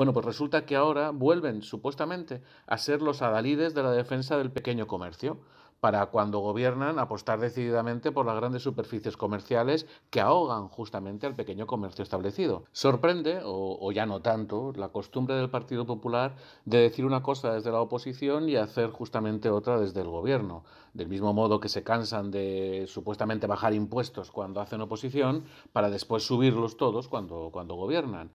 Bueno, pues resulta que ahora vuelven supuestamente a ser los adalides de la defensa del pequeño comercio, para cuando gobiernan apostar decididamente por las grandes superficies comerciales que ahogan justamente al pequeño comercio establecido. Sorprende, o, ya no tanto, la costumbre del Partido Popular de decir una cosa desde la oposición y hacer justamente otra desde el gobierno. Del mismo modo que se cansan de supuestamente bajar impuestos cuando hacen oposición para después subirlos todos cuando, cuando gobiernan.